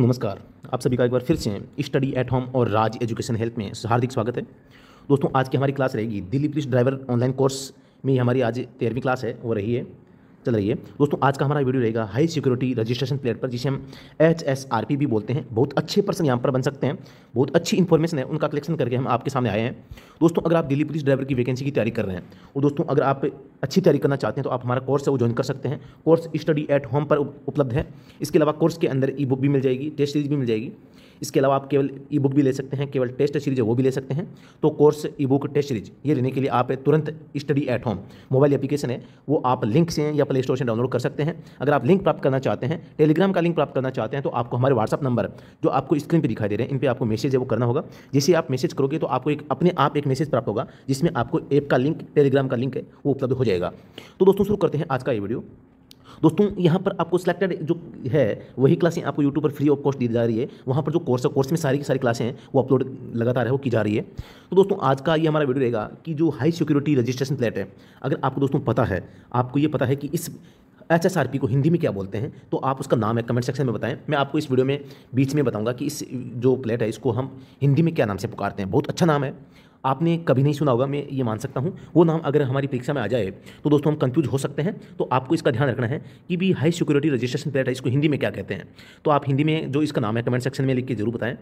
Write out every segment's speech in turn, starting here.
नमस्कार आप सभी का एक बार फिर से स्टडी एट होम और राज एजुकेशन हेल्प में हार्दिक स्वागत है दोस्तों आज की हमारी क्लास रहेगी Delhi police driver online course में हमारी आज तेरहवीं क्लास है वो रही है चल रही है दोस्तों आज का हमारा वीडियो रहेगा हाई सिक्योरिटी रजिस्ट्रेशन प्लेयर पर जिसे हम एच एस आर पी भी बोलते हैं बहुत अच्छे पर्सन यहाँ पर बन सकते हैं बहुत अच्छी इन्फॉर्मेशन है उनका कलेक्शन करके हम आपके सामने आए हैं दोस्तों अगर आप दिल्ली पुलिस ड्राइवर की वैकेंसी की तैयारी कर रहे हैं और दोस्तों अगर आप अच्छी तैयारी करना चाहते हैं तो आप हमारा कोर्स है वो ज्वाइन कर सकते हैं कोर्स स्टडी एट होम पर उपलब्ध है इसके अलावा कोर्स के अंदर ई बुक भी मिल जाएगी टेस्ट सीरीज भी मिल जाएगी इसके अलावा आप केवल ई बुक भी ले सकते हैं केवल टेस्ट सीरीज है वो भी ले सकते हैं तो course e book test series ये लेने के लिए आप तुरंत study at home mobile application है वो आप लिंक से या प्ले स्टोर से डाउनलोड कर सकते हैं अगर आप लिंक प्राप्त करना चाहते हैं टेलीग्राम का लिंक प्राप्त करना चाहते हैं तो आपको हमारे व्हाट्सअप नंबर जो आपको स्क्रीन पर दिखाई दे रहे हैं इन पर आपको मैसेज है वो करना होगा जैसे आप मैसेज करोगे तो आपको एक अपने आप एक मैसेज प्राप्त होगा जिसमें आपको ऐप का लिंक टेलीग्राम का लिंक है वो उपलब्ध हो जाएगा तो दोस्तों शुरू करते हैं आज का ये वीडियो दोस्तों यहाँ पर आपको सिलेक्टेड जो है वही क्लासें आपको यूट्यूब पर फ्री ऑफ कॉस्ट दी जा रही है वहाँ पर जो कोर्स है कोर्स में सारी की सारी क्लासें हैं वो अपलोड लगातार है वो की जा रही है तो दोस्तों आज का ये हमारा वीडियो रहेगा कि जो हाई सिक्योरिटी रजिस्ट्रेशन प्लेट है अगर आपको दोस्तों पता है आपको ये पता है कि इस एच एस आर पी को हिंदी में क्या बोलते हैं तो आप उसका नाम है कमेंट सेक्शन में बताएं मैं आपको इस वीडियो में बीच में बताऊंगा कि इस जो प्लेट है इसको हम हिंदी में क्या नाम से पुकारते हैं बहुत अच्छा नाम है आपने कभी नहीं सुना होगा मैं ये मान सकता हूँ वो नाम अगर हमारी परीक्षा में आ जाए तो दोस्तों हम कंफ्यूज हो सकते हैं तो आपको इसका ध्यान रखना है कि भी हाई सिक्योरिटी रजिस्ट्रेशन प्लेट है इसको हिंदी में क्या कहते हैं तो आप हिंदी में जो इसका नाम है कमेंट सेक्शन में लिख के जरूर बताएं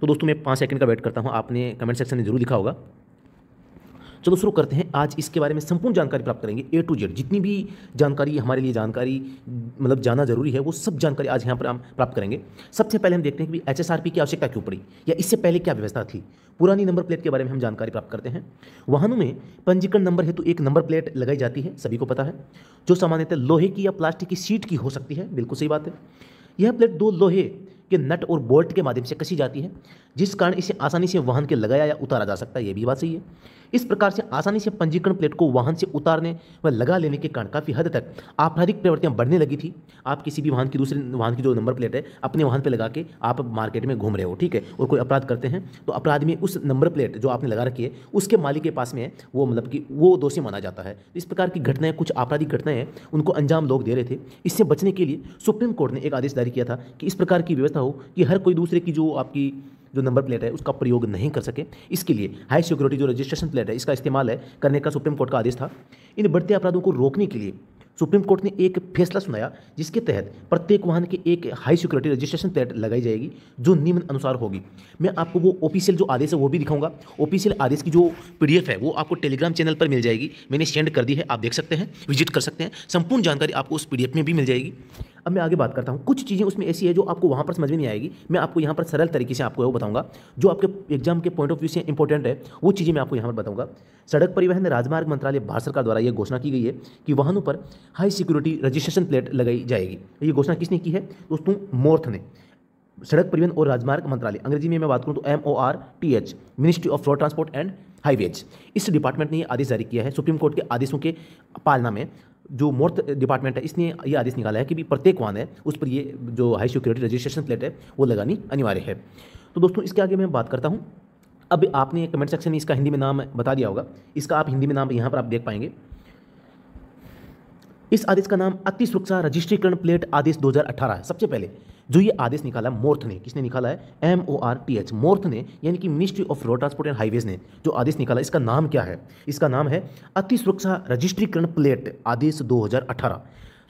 तो दोस्तों मैं पाँच सेकंड का वेट करता हूँ आपने कमेंट सेक्शन में जरूर लिखा होगा चलो शुरू करते हैं आज इसके बारे में संपूर्ण जानकारी प्राप्त करेंगे ए टू जेड जितनी भी जानकारी हमारे लिए जानकारी मतलब जाना जरूरी है वो सब जानकारी आज यहाँ पर हम प्राप्त करेंगे सबसे पहले हम देखते हैं कि एच एस आर पी की आवश्यकता क्यों पड़ी या इससे पहले क्या व्यवस्था थी पुरानी नंबर प्लेट के बारे में हम जानकारी प्राप्त करते हैं वाहनों में पंजीकरण नंबर हेतु एक नंबर प्लेट लगाई जाती है सभी को पता है जो सामान्यतः लोहे की या प्लास्टिक की सीट की हो सकती है बिल्कुल सही बात है यह प्लेट दो लोहे के नट और बोल्ट के माध्यम से कसी जाती है जिस कारण इसे आसानी से वाहन के लगाया या उतारा जा सकता है ये भी बात सही है इस प्रकार से आसानी से पंजीकरण प्लेट को वाहन से उतारने व लगा लेने के कारण काफ़ी हद तक आपराधिक प्रवृत्तियाँ बढ़ने लगी थी आप किसी भी वाहन की दूसरे वाहन की जो नंबर प्लेट है अपने वाहन पर लगा के आप मार्केट में घूम रहे हो ठीक है और कोई अपराध करते हैं तो अपराध में उस नंबर प्लेट जो आपने लगा रखी है उसके मालिक के पास में है वो मतलब कि वो दोषी माना जाता है इस प्रकार की घटनाएं कुछ आपराधिक घटनाएं हैं उनको अंजाम लोग दे रहे थे इससे बचने के लिए सुप्रीम कोर्ट ने एक आदेश जारी किया था कि इस प्रकार की व्यवस्था ना हो कि हर कोई दूसरे की जो आपकी जो नंबर प्लेट है उसका प्रयोग नहीं कर सके इसके लिए हाई सिक्योरिटी जो रजिस्ट्रेशन प्लेट है इसका इस्तेमाल है करने का सुप्रीम कोर्ट का आदेश था इन बढ़ते अपराधों को रोकने के लिए सुप्रीम कोर्ट ने एक फैसला सुनाया जिसके तहत प्रत्येक वाहन की एक हाई सिक्योरिटी रजिस्ट्रेशन प्लेट लगाई जाएगी जो निम्न अनुसार होगी मैं आपको वो ऑफिशियल जो आदेश है वो भी दिखाऊंगा ऑफिशियल आदेश की जो पीडीएफ है वो आपको टेलीग्राम चैनल पर मिल जाएगी मैंने सेंड कर दी है आप देख सकते हैं विजिट कर सकते हैं संपूर्ण जानकारी आपको उस पीडीएफ में भी मिल जाएगी अब मैं आगे बात करता हूँ कुछ चीज़ें उसमें ऐसी है जो आपको वहाँ पर समझ में नहीं आएगी मैं आपको यहाँ पर सरल तरीके से आपको बताऊँगा जो आपके एग्जाम के पॉइंट ऑफ व्यू से इंपॉर्टेंट है वो चीज़ें मैं आपको यहाँ पर बताऊँगा सड़क परिवहन राजमार्ग मंत्रालय भारत सरकार द्वारा यह घोषणा की गई है कि वाहनों पर हाई सिक्योरिटी रजिस्ट्रेशन प्लेट लगाई जाएगी ये घोषणा किसने की है दोस्तों मोर्थ ने सड़क परिवहन और राजमार्ग मंत्रालय अंग्रेजी में मैं बात करूँ तो M O R T H ministry of road transport and highways इस डिपार्टमेंट ने यह आदेश जारी किया है सुप्रीम कोर्ट के आदेशों के पालना में जो मोर्थ डिपार्टमेंट है इसने ये आदेश निकाला है कि भी प्रत्येक वाहन है उस पर ये जो हाई सिक्योरिटी रजिस्ट्रेशन प्लेट है वो लगानी अनिवार्य है तो दोस्तों इसके आगे मैं बात करता हूँ अब आपने कमेंट सेक्शन में इसका हिंदी में नाम बता दिया होगा इसका आप हिंदी में नाम यहाँ पर आप देख पाएंगे इस आदेश का नाम अति सुरक्षा रजिस्ट्रीकरण प्लेट आदेश 2018 है सबसे पहले जो ये आदेश निकाला है मोर्थ ने किसने निकाला है M O R T H MoRTH ने यानी कि ministry of road transport and highways ने जो आदेश निकाला इसका नाम क्या है इसका नाम है अति सुरक्षा रजिस्ट्रीकरण प्लेट आदेश 2018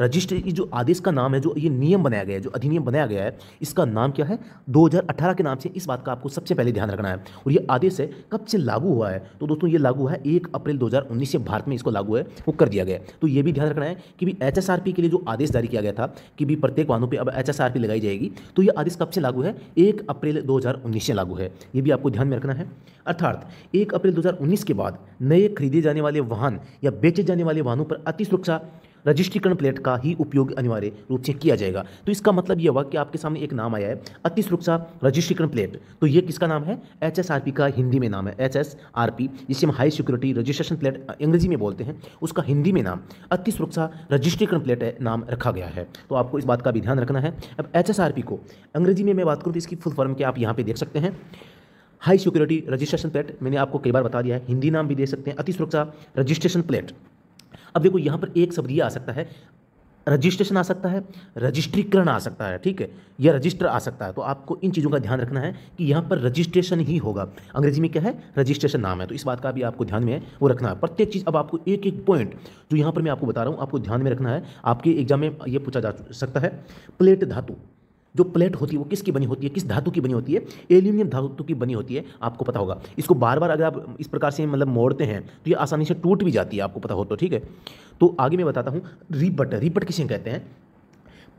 रजिस्ट्री की जो आदेश का नाम है जो ये नियम बनाया गया है जो अधिनियम बनाया गया है इसका नाम क्या है 2018 के नाम से इस बात का आपको सबसे पहले ध्यान रखना है और ये आदेश है कब से लागू हुआ है तो दोस्तों ये लागू हुआ है एक अप्रैल 2019 से भारत में इसको लागू है वो कर दिया गया तो ये भी ध्यान रखना है कि भी एच के लिए जो आदेश जारी किया गया था कि भी प्रत्येक वाहनों पर अब एच लगाई जाएगी तो ये आदेश कब से लागू है एक अप्रैल दो से लागू है ये भी आपको ध्यान में रखना है अर्थात एक अप्रैल दो के बाद नए खरीदे जाने वाले वाहन या बेचे जाने वाले वाहनों पर अति सुरक्षा रजिस्ट्रीकरण प्लेट का ही उपयोग अनिवार्य रूप से किया जाएगा तो इसका मतलब यह हुआ कि आपके सामने एक नाम आया है अति सुरक्षा रजिस्ट्रीकरण प्लेट तो ये किसका नाम है एच का हिंदी में नाम है एच जिसे हम हाई सिक्योरिटी रजिस्ट्रेशन प्लेट अंग्रेजी में बोलते हैं उसका हिंदी में नाम अति सुरक्षा रजिस्ट्रीकरण प्लेट नाम रखा गया है तो आपको इस बात का भी ध्यान रखना है अब एच को अंग्रेजी में मैं बात करूँ तो इसकी फुल फॉर्म के आप यहाँ पर देख सकते हैं हाई सिक्योरिटी रजिस्ट्रेशन प्लेट मैंने आपको कई बार बता दिया है हिंदी नाम भी दे सकते हैं अति सुरक्षा रजिस्ट्रेशन प्लेट अब देखो यहाँ पर एक शब्द ये आ सकता है रजिस्ट्रेशन आ सकता है रजिस्ट्रीकरण आ सकता है ठीक है या रजिस्टर आ सकता है तो आपको इन चीज़ों का ध्यान रखना है कि यहाँ पर रजिस्ट्रेशन ही होगा अंग्रेजी में क्या है रजिस्ट्रेशन नाम है तो इस बात का भी आपको ध्यान में है वो रखना है प्रत्येक चीज़ अब आपको एक एक पॉइंट जो यहाँ पर मैं आपको बता रहा हूँ आपको ध्यान में रखना है आपके एग्जाम में ये पूछा जा सकता है प्लेट धातु जो प्लेट होती है वो किसकी बनी होती है किस धातु की बनी होती है एल्यूमिनियम धातु की बनी होती है आपको पता होगा इसको बार बार अगर आप इस प्रकार से मतलब मोड़ते हैं तो ये आसानी से टूट भी जाती है आपको पता हो तो ठीक है तो आगे मैं बताता हूँ रिपट रिपट किसे कहते हैं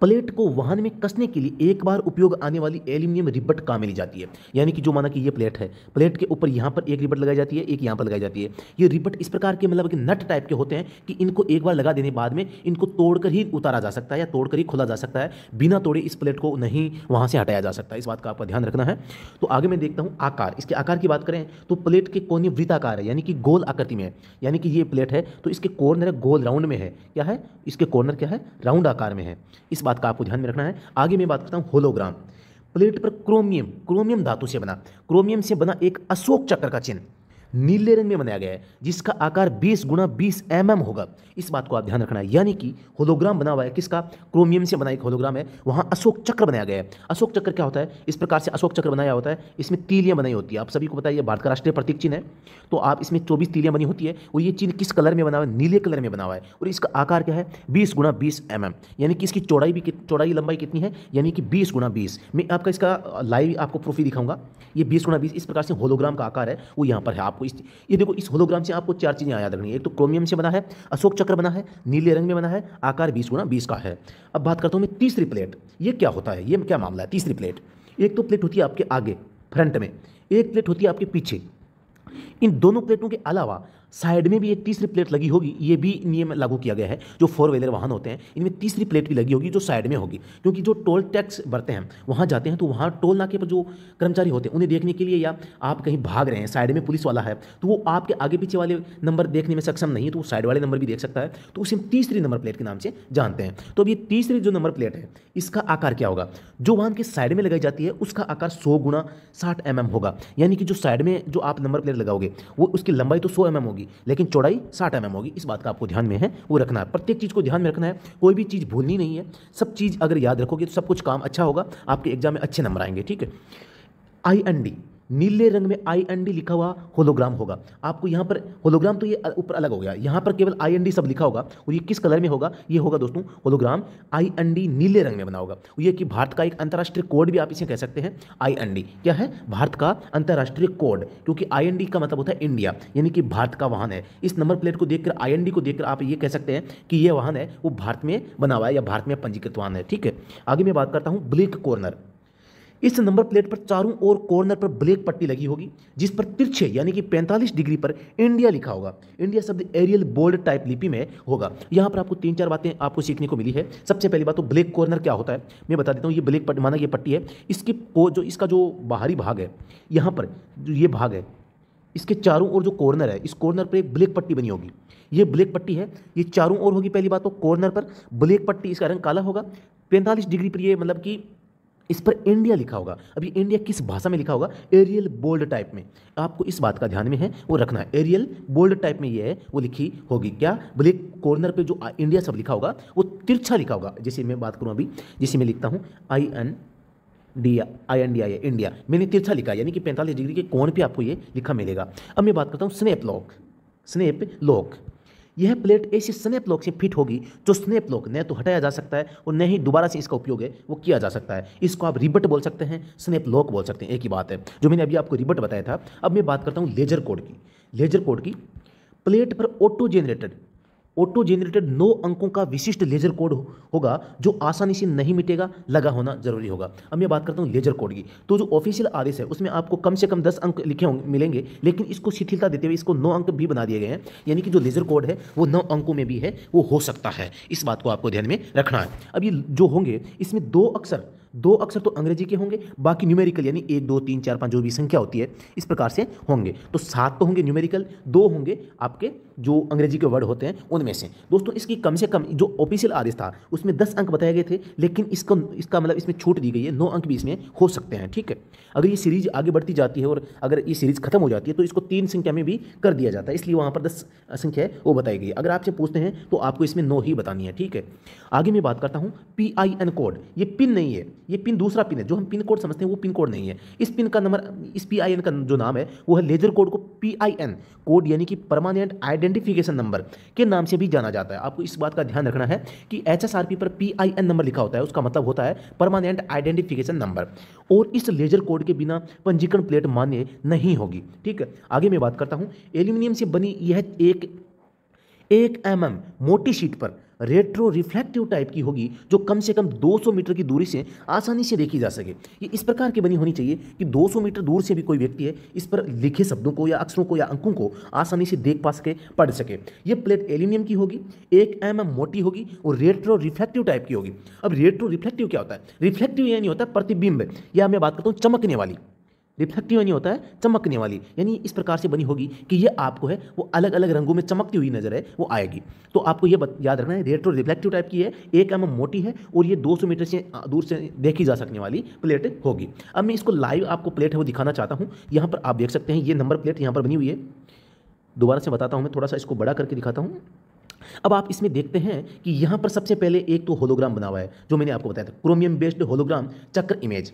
प्लेट को वाहन में कसने के लिए एक बार उपयोग आने वाली एल्यूमिनियम रिबट काम में ली जाती है यानी कि जो माना कि ये प्लेट है प्लेट के ऊपर यहाँ पर एक रिबट लगाई जाती है एक यहाँ पर लगाई जाती है ये रिबट इस प्रकार के मतलब कि नट टाइप के होते हैं कि इनको एक बार लगा देने बाद में इनको तोड़कर ही उतारा जा सकता है या तोड़कर ही खोला जा सकता है बिना तोड़े इस प्लेट को नहीं वहाँ से हटाया जा सकता है इस बात का आपका ध्यान रखना है तो आगे मैं देखता हूँ आकार इसके आकार की बात करें तो प्लेट के कोने वृत्ताकार है यानी कि गोल आकृति में है यानी कि ये प्लेट है तो इसके कॉर्नर गोल राउंड में है क्या है इसके कॉर्नर क्या है राउंड आकार में है इस बात का आपको ध्यान में रखना है आगे मैं बात करता हूँ होलोग्राम प्लेट पर क्रोमियम क्रोमियम धातु से बना क्रोमियम से बना एक अशोक चक्र का चिन्ह नीले रंग में बनाया गया है जिसका आकार 20 गुणा बीस एम mm होगा इस बात को आप ध्यान रखना है यानी कि होलोग्राम बना हुआ है किसका क्रोमियम से बना एक होलोग्राम है वहाँ अशोक चक्र बनाया गया है अशोक चक्र क्या होता है इस प्रकार से अशोक चक्र बनाया होता है इसमें तीलियाँ बनाई होती है आप सभी को बताइए भारत का राष्ट्रीय प्रतीक चिन्ह है तो आप इसमें चौबीस तीलियाँ बनी होती है और ये चिन्ह किस कलर में बना हुआ है नीले कलर में बना हुआ है और इसका आकार क्या है बीस गुणा बीस एम यानी कि इसकी चौड़ाई भी चौड़ाई लंबाई कितनी है यानी कि बीस गुणा बीस मैं आपका इसका लाइव आपको प्रूफ ही दिखाऊंगा ये बीस गुणा बीस इस प्रकार से होलोग्राम का आकार है वो यहाँ पर है आप आपको इस ये देखो इस होलोग्राम से आपको चार चीज़ें याद रखनी है एक तो क्रोमियम से बना है अशोक चक्र बना है नीले रंग में बना है आकार बीस गुना बीस का है अब बात करता हूँ मैं तीसरी प्लेट ये क्या होता है ये क्या मामला है तीसरी प्लेट एक तो प्लेट होती है आपके आगे फ्रंट में एक प्लेट होती है आपके पीछे इन दोनों प्लेटों के अलावा साइड में भी एक तीसरी प्लेट लगी होगी ये भी नियम लागू किया गया है जो फोर व्हीलर वाहन होते हैं इनमें तीसरी प्लेट भी लगी होगी जो साइड में होगी क्योंकि जो टोल टैक्स भरते हैं वहाँ जाते हैं तो वहाँ टोल नाके पर जो कर्मचारी होते हैं उन्हें देखने के लिए या आप कहीं भाग रहे हैं साइड में पुलिस वाला है तो वो आपके आगे पीछे वाले नंबर देखने में सक्षम नहीं है तो वो साइड वाले नंबर भी देख सकता है तो उसे हम तीसरी नंबर प्लेट के नाम से जानते हैं तो अब ये तीसरी जो नंबर प्लेट है इसका आकार क्या होगा जो वाहन के साइड में लगाई जाती है उसका आकार सौ गुणा साठ एम होगा यानी कि जो साइड में जो आप नंबर प्लेट लगाओगे वो उसकी लंबाई तो सौ एम होगी होगी लेकिन चौड़ाई साठ एम होगी इस बात का आपको ध्यान में है वो रखना है प्रत्येक चीज़ को ध्यान में रखना है कोई भी चीज़ भूलनी नहीं है सब चीज़ अगर याद रखोगे तो सब कुछ काम अच्छा होगा आपके एग्जाम में अच्छे नंबर आएंगे ठीक है आई एन डी नीले रंग में आई एन डी लिखा हुआ होलोग्राम होगा आपको यहाँ पर होलोग्राम तो ये ऊपर अलग हो गया यहाँ पर केवल आई एन डी सब लिखा होगा और ये किस कलर में होगा ये होगा दोस्तों होलोग्राम आई एन डी नीले रंग में बना होगा ये कि भारत का एक अंतर्राष्ट्रीय कोड भी आप इसे कह सकते हैं आई एन डी क्या है भारत का अंतर्राष्ट्रीय कोड क्योंकि आई एन डी का मतलब होता है इंडिया यानी कि भारत का वाहन है इस नंबर प्लेट को देखकर आई एन डी को देखकर आप ये कह सकते हैं कि यह वाहन है वो भारत में बना हुआ है या भारत में पंजीकृत वाहन है ठीक है आगे मैं बात करता हूँ ब्लिक कॉर्नर इस नंबर प्लेट पर चारों ओर कॉर्नर पर ब्लैक पट्टी लगी होगी जिस पर तिरछे यानी कि 45 डिग्री पर इंडिया लिखा होगा इंडिया शब्द एरियल बोल्ड टाइप लिपि में होगा यहाँ पर आपको तीन चार बातें आपको सीखने को मिली है सबसे पहली बात तो ब्लैक कॉर्नर क्या होता है मैं बता देता हूँ ये ब्लैक पट्टी माना ये पट्टी है इसकी जो इसका जो बाहरी भाग है यहाँ पर जो ये भाग है इसके चारों ओर जो कॉर्नर है इस कॉर्नर पर एक ब्लैक पट्टी बनी होगी ये ब्लैक पट्टी है ये चारों ओर होगी पहली बात तो कॉर्नर पर ब्लैक पट्टी इसका रंग काला होगा पैंतालीस डिग्री पर ये मतलब कि इस पर इंडिया लिखा होगा अभी इंडिया किस भाषा में लिखा होगा एरियल बोल्ड टाइप में आपको इस बात का ध्यान में है वो रखना है एरियल बोल्ड टाइप में ये है वो लिखी होगी क्या बोले कॉर्नर पे जो इंडिया सब लिखा होगा वो तिरछा लिखा होगा जैसे मैं बात करूँ अभी जैसे मैं लिखता हूँ I N D I N D I India मैंने तिरछा लिखा यानी कि पैंतालीस डिग्री के कौन पर आपको ये लिखा मिलेगा अब मैं बात करता हूँ स्नेप लॉक स्नेप लॉक यह प्लेट ऐसी स्नैप लॉक से फिट होगी जो स्नैप लॉक न तो हटाया जा सकता है और न ही दोबारा से इसका उपयोग है वो किया जा सकता है इसको आप रिबट बोल सकते हैं स्नैप लॉक बोल सकते हैं एक ही बात है जो मैंने अभी आपको रिबट बताया था अब मैं बात करता हूँ लेजर कोड की लेजर कोड की प्लेट पर ऑटो जनरेटेड ऑटो जेनरेटेड नौ अंकों का विशिष्ट लेजर कोड होगा जो आसानी से नहीं मिटेगा लगा होना जरूरी होगा अब मैं बात करता हूँ लेजर कोड की तो जो ऑफिशियल आदेश है उसमें आपको कम से कम दस अंक लिखे होंगे मिलेंगे लेकिन इसको शिथिलता देते हुए इसको नौ अंक भी बना दिए गए हैं यानी कि जो लेजर कोड है वो नौ अंकों में भी है वो हो सकता है इस बात को आपको ध्यान में रखना है अब ये जो होंगे इसमें दो अक्सर दो अक्षर तो अंग्रेजी के होंगे बाकी न्यूमेरिकल यानी एक दो तीन चार पाँच जो भी संख्या होती है इस प्रकार से होंगे तो सात तो होंगे न्यूमेरिकल दो होंगे आपके जो अंग्रेजी के वर्ड होते हैं उनमें से दोस्तों इसकी कम से कम जो ऑफिशियल आदेश था उसमें दस अंक बताए गए थे लेकिन इसका इसका मतलब इसमें छूट दी गई है नौ अंक भी इसमें हो सकते हैं ठीक है अगर ये सीरीज आगे बढ़ती जाती है और अगर ये सीरीज खत्म हो जाती है तो इसको तीन संख्या में भी कर दिया जाता है इसलिए वहाँ पर दस संख्या है वो बताई गई है अगर आपसे पूछते हैं तो आपको इसमें नौ ही बतानी है ठीक है आगे मैं बात करता हूँ पी आई एन कोड ये पिन नहीं है ये पिन दूसरा पिन है जो हम पिन कोड समझते हैं वो पिन कोड नहीं है इस पिन का नंबर इस पी आई एन का जो नाम है वो है लेजर कोड को पी आई एन कोड यानी कि परमानेंट आइडेंटिफिकेशन नंबर के नाम से भी जाना जाता है आपको इस बात का ध्यान रखना है कि एच एस आर पी पर पी आई एन नंबर लिखा होता है उसका मतलब होता है परमानेंट आइडेंटिफिकेशन नंबर और इस लेजर कोड के बिना पंजीकरण प्लेट मान्य नहीं होगी ठीक है आगे मैं बात करता हूँ एल्यूमिनियम से बनी यह एक एक एम एम मोटी शीट पर रेट्रो रिफ्लेक्टिव टाइप की होगी जो कम से कम 200 मीटर की दूरी से आसानी से देखी जा सके ये इस प्रकार की बनी होनी चाहिए कि 200 मीटर दूर से भी कोई व्यक्ति है इस पर लिखे शब्दों को या अक्षरों को या अंकों को आसानी से देख पा सके पढ़ सके ये प्लेट एल्यूमिनियम की होगी एक एम एम मोटी होगी और रेट्रो रिफ्लेक्टिव टाइप की होगी अब रेट्रो रिफ्लेक्टिव क्या होता है रिफ्लेक्टिव यानी होता है प्रतिबिंब या मैं बात करता हूँ चमकने वाली रिफ्लेक्टिव यानी होता है चमकने वाली यानी इस प्रकार से बनी होगी कि ये आपको है वो अलग अलग रंगों में चमकती हुई नजर है वो आएगी तो आपको ये याद रखना है रेट्रो रिफ्लेक्टिव टाइप की है एक एम मोटी है और ये 200 मीटर से दूर से देखी जा सकने वाली प्लेट होगी अब मैं इसको लाइव आपको प्लेट है वो दिखाना चाहता हूँ यहाँ पर आप देख सकते हैं ये नंबर प्लेट यहाँ पर बनी हुई है दोबारा से बताता हूँ मैं थोड़ा सा इसको बड़ा करके दिखाता हूँ अब आप इसमें देखते हैं कि यहाँ पर सबसे पहले एक तो होलोग्राम बना हुआ है जो मैंने आपको बताया था क्रोमियम बेस्ड होलोग्राम चक्र image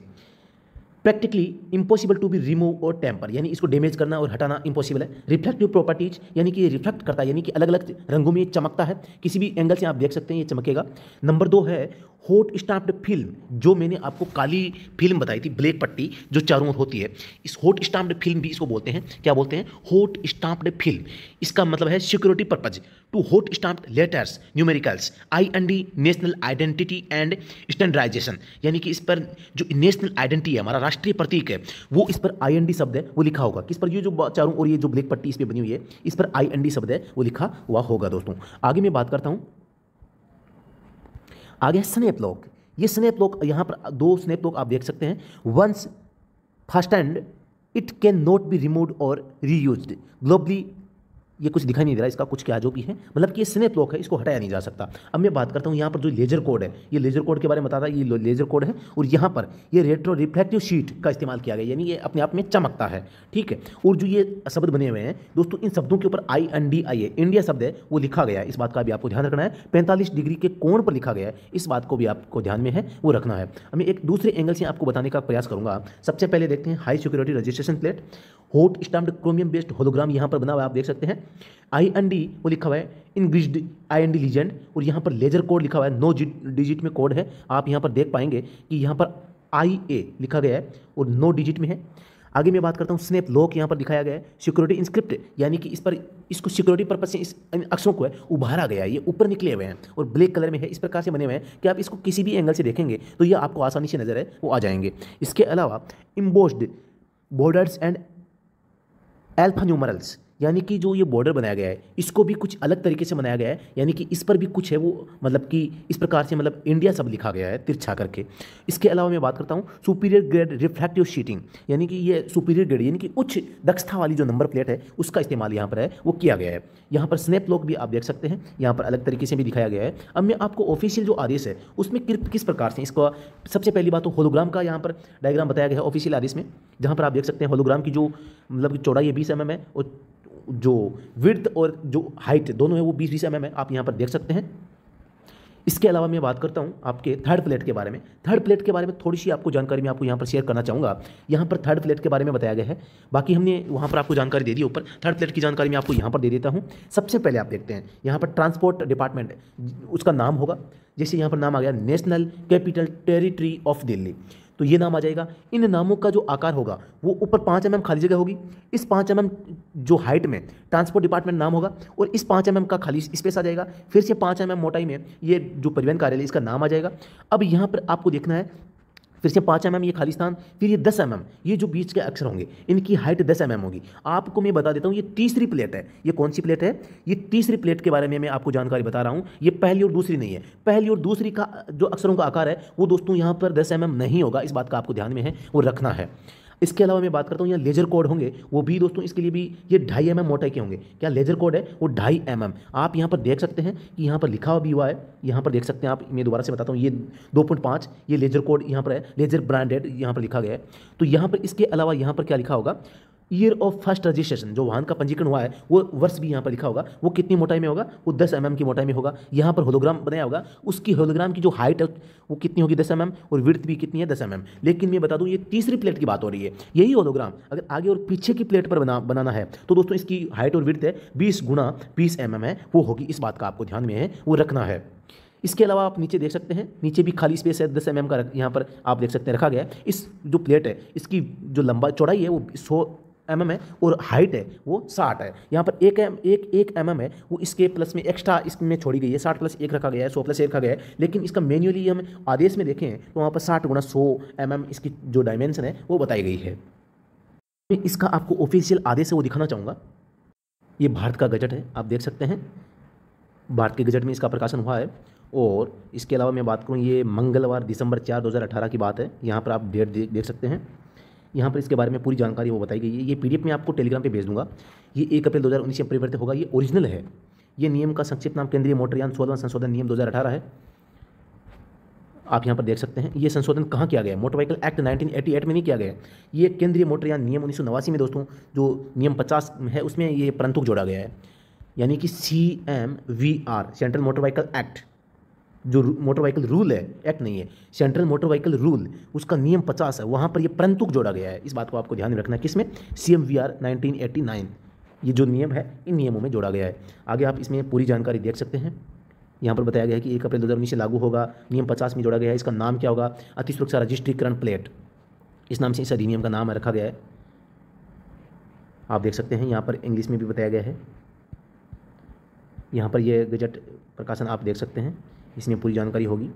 practically impossible to be remove और टेम्पर यानी इसको डैमेज करना और हटाना इम्पॉसिबल है रिफ्लेक्टिव प्रॉपर्टीज यानी कि ये रिफ्लेक्ट करता है यानी कि अलग अलग रंगों में ये चमकता है किसी भी एंगल से आप देख सकते हैं ये चमकेगा नंबर दो है हॉट स्टाम्प्ड फिल्म जो मैंने आपको काली फिल्म बताई थी ब्लैक पट्टी जो चारों ओर होती है इस हॉट स्टाम्प्ड फिल्म भी इसको बोलते हैं क्या बोलते हैं हॉट स्टाम्प्ड फिल्म इसका मतलब है security purpose to hot stamped letters numericals I N D national identity and standardization यानी कि इस पर जो नेशनल आइडेंटिटी है हमारा राष्ट्रीय प्रतीक है वो इस पर आई एन डी शब्द है वो लिखा होगा किस पर ये जो चारों ओर ये जो ब्लैक पट्टी इस पर बनी हुई है इस पर आई एन डी शब्द है वो लिखा हुआ होगा दोस्तों आगे मैं बात करता हूँ आगे स्नेप लॉक ये स्नेप लॉक यहाँ पर दो स्नेप लॉक आप देख सकते हैं once first and it can not be remove और रीयूज ग्लोबली ये कुछ दिखाई नहीं दे रहा इसका कुछ क्या जो भी है मतलब कि ये स्नेप लॉक है इसको हटाया नहीं जा सकता अब मैं बात करता हूँ यहाँ पर जो लेजर कोड है ये लेजर कोड के बारे में बताता है ये लेजर कोड है और यहाँ पर ये रेट्रो रिफ्लेक्टिव शीट का इस्तेमाल किया गया यानी ये अपने आप में चमकता है ठीक है और जो ये शब्द बने हुए हैं दोस्तों इन शब्दों के ऊपर I N D I A India शब्द है वो लिखा गया है इस बात का भी आपको ध्यान रखना है पैंतालीस डिग्री के कोण पर लिखा गया है इस बात को भी आपको ध्यान में है वो रखना है मैं एक दूसरे एंगल से आपको बताने का प्रयास करूँगा सबसे पहले देखते हैं high security registration plate hot stamp chromium based hologram यहाँ पर बना हुआ है आप देख सकते हैं आई एन डी वो लिखा हुआ है English I N D legend और यहाँ पर लेजर कोड लिखा हुआ है नो डिजिट में कोड है आप यहाँ पर देख पाएंगे कि यहाँ पर आई ए लिखा गया है और नो डिजिट में है आगे मैं बात करता हूँ स्नेप लॉक यहाँ पर दिखाया गया है सिक्योरिटी इंस्क्रिप्ट यानी कि इस पर इसको सिक्योरिटी पर्पज से इस अक्षरों को है उभारा गया है ये ऊपर निकले हुए हैं और ब्लैक कलर में है इस प्रकार से बने हुए हैं कि आप इसको किसी भी एंगल से देखेंगे तो ये आपको आसानी से नज़र है वो आ जाएंगे इसके अलावा embossed borders and alpha numerals यानी कि जो ये बॉर्डर बनाया गया है इसको भी कुछ अलग तरीके से बनाया गया है यानी कि इस पर भी कुछ है वो मतलब कि इस प्रकार से मतलब इंडिया सब लिखा गया है तिरछा करके इसके अलावा मैं बात करता हूँ सुपीरियर ग्रेड रिफ्लेक्टिव शीटिंग यानी कि ये सुपीरियर ग्रेड यानी कि उच्च दक्षता वाली जो नंबर प्लेट है उसका इस्तेमाल यहाँ पर है वो किया गया है यहाँ पर स्नैप लॉक भी आप देख सकते हैं यहाँ पर अलग तरीके से भी दिखाया गया है अब मैं आपको ऑफिशियल जो आदेश है उसमें किस प्रकार से इसका सबसे पहली बात तो होलोग्राम का यहाँ पर डायग्राम बताया गया है ऑफिशियल आदेश में जहाँ पर आप देख सकते हैं होलोग्राम की जो मतलब चौड़ाई है बीस एम mm है और जो विर्थ और जो हाइट दोनों है वो बीस बीस एम mm है आप यहाँ पर देख सकते हैं इसके अलावा मैं बात करता हूँ आपके थर्ड प्लेट के बारे में थर्ड प्लेट के बारे में थोड़ी सी आपको जानकारी मैं आपको यहाँ पर शेयर करना चाहूँगा यहाँ पर थर्ड प्लेट के बारे में बताया गया है बाकी हमने वहाँ पर आपको जानकारी दे दी ऊपर थर्ड प्लेट की जानकारी मैं आपको यहाँ पर दे देता हूँ सबसे पहले आप देखते हैं यहाँ पर ट्रांसपोर्ट डिपार्टमेंट उसका नाम होगा जैसे यहाँ पर नाम आ गया national capital territory of Delhi तो ये नाम आ जाएगा इन नामों का जो आकार होगा वो ऊपर पाँच एम mm खाली जगह होगी इस पाँच एम mm जो हाइट में ट्रांसपोर्ट डिपार्टमेंट नाम होगा और इस पाँच एम mm का खाली स्पेस आ जाएगा फिर से पाँच एम मोटाई में ये जो परिवहन कार्यालय इसका नाम आ जाएगा अब यहाँ पर आपको देखना है फिर से पाँच एम एम ये खालिस्तान फिर ये दस एम mm, ये जो बीच के अक्षर होंगे इनकी हाइट दस एम mm होगी आपको मैं बता देता हूँ ये तीसरी प्लेट है ये कौन सी प्लेट है ये तीसरी प्लेट के बारे में मैं आपको जानकारी बता रहा हूँ ये पहली और दूसरी नहीं है पहली और दूसरी का जो अक्षरों का आकार है वो दोस्तों यहाँ पर दस एम एम नहीं होगा इस बात का आपको ध्यान में है वो रखना है इसके अलावा मैं बात करता हूँ यहाँ लेजर कोड होंगे वो भी दोस्तों इसके लिए भी ये ढाई एम mm एम मोटाई के होंगे क्या लेजर कोड है वो ढाई एम mm। एम आप यहाँ पर देख सकते हैं कि यहाँ पर लिखा भी हुआ है यहाँ पर देख सकते हैं आप मैं दोबारा से बताता हूँ ये दो पॉइंट पाँच ये लेजर कोड यहाँ पर है लेजर ब्रांडेड यहाँ पर लिखा गया है तो यहाँ पर इसके अलावा यहाँ पर क्या लिखा होगा ईयर ऑफ फर्स्ट रजिस्ट्रेशन जो वाहन का पंजीकरण हुआ है वो वर्ष भी यहाँ पर लिखा होगा वो कितनी मोटाई में होगा वो दस एम mm की मोटाई में होगा यहाँ पर होलोग्राम बनाया होगा उसकी होलोग्राम की जो हाइट है वो कितनी होगी दस एम mm और विर्थ भी कितनी है दस एम mm. लेकिन मैं बता दूँ ये तीसरी प्लेट की बात हो रही है यही होलोग्राम अगर आगे और पीछे की प्लेट पर बना बनाना है तो दोस्तों इसकी हाइट और विर्थ है बीस गुणा बीस एम mm है वो होगी इस बात का आपको ध्यान में है वो रखना है इसके अलावा आप नीचे देख सकते हैं नीचे भी खाली स्पेस है दस एम mm का यहाँ पर आप देख सकते हैं रखा गया है इस जो प्लेट है इसकी जो लंबा चौड़ाई है वो सौ एम mm है और हाइट है वो साठ है यहाँ पर एक एम एक एक एम mm है वो इसके प्लस में एक्स्ट्रा इसमें छोड़ी गई है साठ प्लस एक रखा गया है सौ प्लस एक रखा गया है लेकिन इसका मैन्युअली हम आदेश में देखें तो वहाँ पर साठ गुना सौ एम mm इसकी जो डायमेंशन है वो बताई गई है मैं इसका आपको ऑफिशियल आदेश है वो दिखाना चाहूँगा ये भारत का गजट है आप देख सकते हैं भारत के गजट में इसका प्रकाशन हुआ है और इसके अलावा मैं बात करूँ ये मंगलवार दिसंबर चार अठारह की बात है यहाँ पर आप डेट देख सकते हैं यहाँ पर इसके बारे में पूरी जानकारी वो बताई गई है ये पी में आपको टेलीग्राम पर भेज दूंगा ये एक अप्रैल दो हज़ार उन्नीस में परिवर्तित होगा ये ओरिजिनल है ये नियम का संक्षिप्त नाम केंद्रीय मोटरयान सोलह संशोधन नियम दो है आप यहाँ पर देख सकते हैं ये संशोधन कहाँ किया गया मोटर व्हीकल एक्ट 1988 में नहीं किया गया ये केंद्रीय मोटरयान नियम उन्नीस में दोस्तों जो नियम पचास है उसमें ये परंतु जोड़ा गया है यानी कि C M V R central motor vehicle act जो मोटर व्हीकल रूल है एक्ट नहीं है सेंट्रल मोटर व्हीकल रूल उसका नियम पचास है वहाँ पर ये परंतुक जोड़ा गया है इस बात को आपको ध्यान में रखना है किसमें C M V R nineteen eighty nine ये जो नियम है इन नियमों में जोड़ा गया है आगे आप इसमें पूरी जानकारी देख सकते हैं यहाँ पर बताया गया है कि एक अप्रैल दो हज़ार उन्नीस से लागू होगा नियम पचास में जोड़ा गया है इसका नाम क्या होगा अति सुरक्षा रजिस्ट्रीकरण प्लेट इस नाम से इस अधिनियम का नाम रखा गया है आप देख सकते हैं यहाँ पर इंग्लिश में भी बताया गया है यहाँ पर यह गजट प्रकाशन आप देख सकते हैं इसमें पूरी जानकारी होगी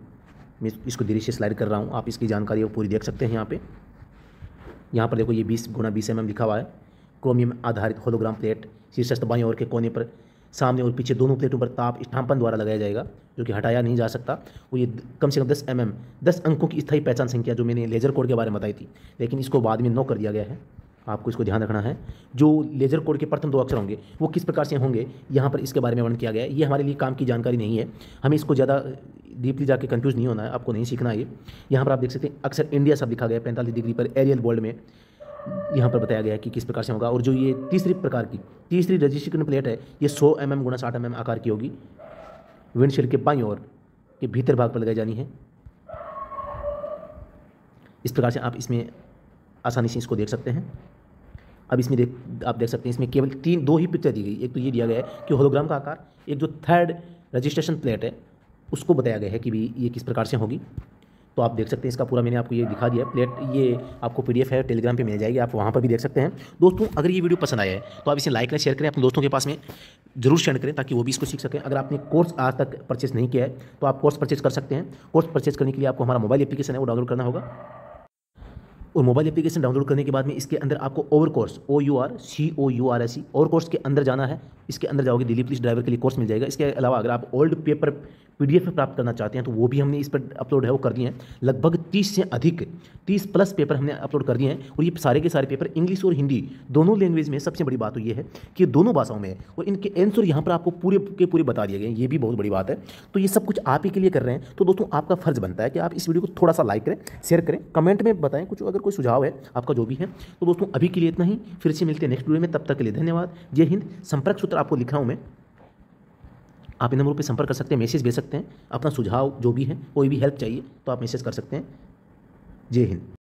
मैं इसको धीरे से स्लाइड कर रहा हूँ आप इसकी जानकारी पूरी देख सकते हैं यहाँ पे यहाँ पर देखो ये बीस गुना बीस एम लिखा हुआ है क्रोमियम आधारित होलोग्राम प्लेट शीर्षस्थ बाई और के कोने पर सामने और पीछे दोनों प्लेटों पर ताप स्थापन द्वारा लगाया जाएगा जो कि हटाया नहीं जा सकता वो ये कम से कम दस एम एम दस अंकों की स्थायी पहचान संख्या जो मैंने लेजर कोड के बारे में बताई थी लेकिन इसको बाद में नौ कर दिया गया है आपको इसको ध्यान रखना है जो लेजर कोड के प्रथम दो अक्षर होंगे वो किस प्रकार से होंगे यहाँ पर इसके बारे में वर्णन किया गया है ये हमारे लिए काम की जानकारी नहीं है हमें इसको ज़्यादा डीपली जाके कंफ्यूज नहीं होना है आपको नहीं सीखना है ये यहाँ पर आप देख सकते हैं अक्सर इंडिया सब लिखा गया है पैंतालीस डिग्री पर एरियल वर्ल्ड में यहाँ पर बताया गया है कि किस प्रकार से होगा और जो ये तीसरी प्रकार की तीसरी रजिस्ट्रेशन प्लेट है ये सौ एम mm एम गुना साठ एम mm एम आकार की होगी विंडशील्ड के बाई और के भीतर भाग पर लगाई जानी है इस प्रकार से आप इसमें आसानी से इसको देख सकते हैं अब इसमें देख आप देख सकते हैं इसमें केवल तीन दो ही पिक्चर दी गई एक तो ये दिया गया है कि होलोग्राम का आकार एक जो थर्ड रजिस्ट्रेशन प्लेट है उसको बताया गया है कि भाई ये किस प्रकार से होगी तो आप देख सकते हैं इसका पूरा मैंने आपको ये दिखा दिया प्लेट ये आपको पीडीएफ है टेलीग्राम पे मिल जाएगी आप वहाँ पर भी देख सकते हैं दोस्तों अगर ये वीडियो पसंद आया है तो आप इसे लाइक करें शेयर करें अपने दोस्तों के पास में जरूर शेयर करें ताकि वो भी इसको सीख सकें अगर आपने कोर्स आज तक परचेस नहीं किया है तो आप कोर्स परचेस कर सकते हैं कोर्स परचेज करने के लिए आपको हमारा मोबाइल एप्लीकेशन है वो डाउनलोड करना होगा और मोबाइल एप्लीकेशन डाउनलोड करने के बाद में इसके अंदर आपको over course O U R C O U R S E over course के अंदर जाना है इसके अंदर जाओगे दिल्ली पुलिस ड्राइवर के लिए कोर्स मिल जाएगा इसके अलावा अगर आप old paper P D F प्राप्त करना चाहते हैं तो वो भी हमने इस पर अपलोड है वो कर दिए हैं लगभग तीस से अधिक तीस प्लस पेपर हमने अपलोड कर दिए हैं और ये सारे के सारे पेपर इंग्लिश और हिंदी दोनों लैंग्वेज में सबसे बड़ी बात तो ये है कि दोनों भाषाओं में है और इनके आंसर यहाँ पर आपको पूरे के पूरे बता दिए गए ये भी बहुत बड़ी बात है तो ये सब कुछ आप ही के लिए कर रहे हैं तो दोस्तों आपका फर्ज बनता है कि आप इस वीडियो को थोड़ा सा लाइक करें शेयर करें कमेंट में बताएं कुछ अगर कोई सुझाव है आपका जो भी है तो दोस्तों अभी के लिए इतना ही फिर से मिलते हैं नेक्स्ट वीडियो में तब तक के लिए धन्यवाद जय हिंद संपर्क सूत्र आपको लिख रहा हूँ मैं आप इन नंबरों पर संपर्क कर सकते हैं मैसेज भेज सकते हैं अपना सुझाव जो भी है कोई भी हेल्प चाहिए तो आप मैसेज कर सकते हैं जय हिंद